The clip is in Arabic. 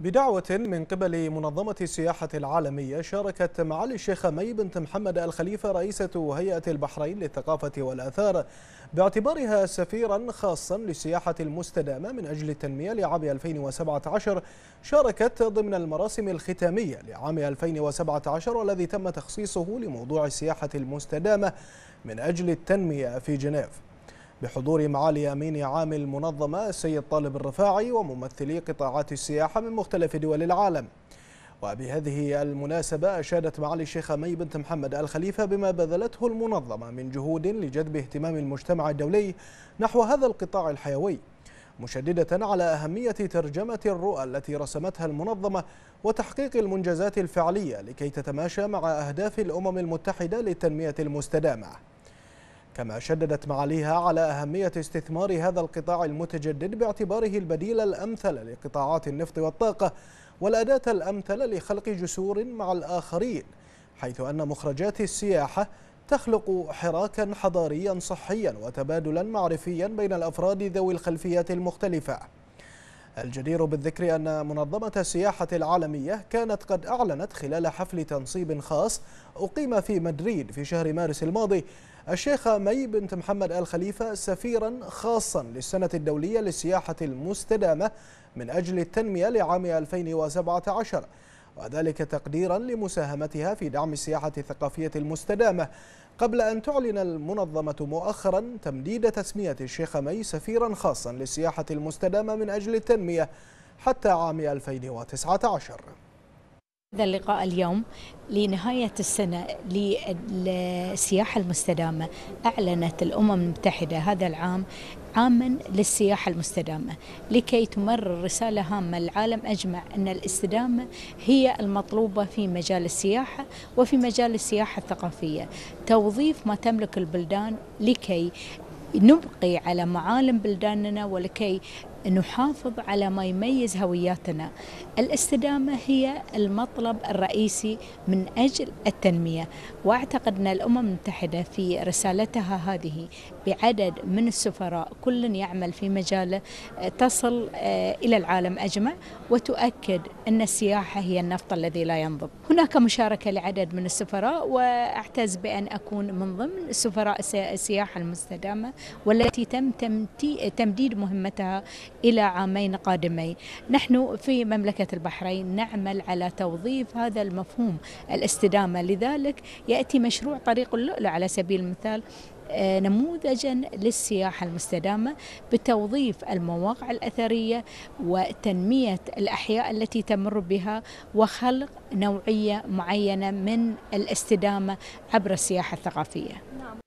بدعوة من قبل منظمة السياحة العالمية شاركت معالي الشيخة مي بنت محمد الخليفة رئيسة هيئة البحرين للثقافة والآثار باعتبارها سفيرا خاصا للسياحة المستدامة من أجل التنمية لعام 2017 شاركت ضمن المراسم الختامية لعام 2017 والذي تم تخصيصه لموضوع السياحة المستدامة من أجل التنمية في جنيف بحضور معالي أمين عام المنظمة السيد طالب الرفاعي وممثلي قطاعات السياحة من مختلف دول العالم وبهذه المناسبة أشادت معالي الشيخ مي بنت محمد الخليفة بما بذلته المنظمة من جهود لجذب اهتمام المجتمع الدولي نحو هذا القطاع الحيوي مشددة على أهمية ترجمة الرؤى التي رسمتها المنظمة وتحقيق المنجزات الفعلية لكي تتماشى مع أهداف الأمم المتحدة للتنمية المستدامة كما شددت معاليها على أهمية استثمار هذا القطاع المتجدد باعتباره البديل الأمثل لقطاعات النفط والطاقة والأداة الأمثل لخلق جسور مع الآخرين حيث أن مخرجات السياحة تخلق حراكا حضاريا صحيا وتبادلا معرفيا بين الأفراد ذوي الخلفيات المختلفة الجدير بالذكر أن منظمة السياحة العالمية كانت قد أعلنت خلال حفل تنصيب خاص أقيم في مدريد في شهر مارس الماضي الشيخ مي بنت محمد آل خليفة سفيرا خاصا للسنة الدولية للسياحة المستدامة من أجل التنمية لعام 2017 وذلك تقديرا لمساهمتها في دعم السياحة الثقافية المستدامة قبل أن تعلن المنظمة مؤخرا تمديد تسمية الشيخ مي سفيرا خاصا للسياحة المستدامة من أجل التنمية حتى عام 2019 هذا اللقاء اليوم لنهاية السنة للسياحة المستدامة أعلنت الأمم المتحدة هذا العام عاما للسياحة المستدامة لكي تمرر رسالة هامة للعالم أجمع أن الاستدامة هي المطلوبة في مجال السياحة وفي مجال السياحة الثقافية توظيف ما تملك البلدان لكي نبقي على معالم بلداننا ولكي نحافظ على ما يميز هوياتنا الاستدامة هي المطلب الرئيسي من أجل التنمية وأعتقد أن الأمم المتحدة في رسالتها هذه بعدد من السفراء كل يعمل في مجاله آه، تصل آه، إلى العالم أجمع وتؤكد أن السياحة هي النفط الذي لا ينضب هناك مشاركة لعدد من السفراء وأعتز بأن أكون من ضمن سفراء السياحة المستدامة والتي تم تمديد مهمتها إلى عامين قادمين نحن في مملكة البحرين نعمل على توظيف هذا المفهوم الاستدامة لذلك يأتي مشروع طريق اللؤلؤ على سبيل المثال آه، نموذجا للسياحة المستدامة بتوظيف المواقع الأثرية وتنمية الأحياء التي تمر بها وخلق نوعية معينة من الاستدامة عبر السياحة الثقافية نعم.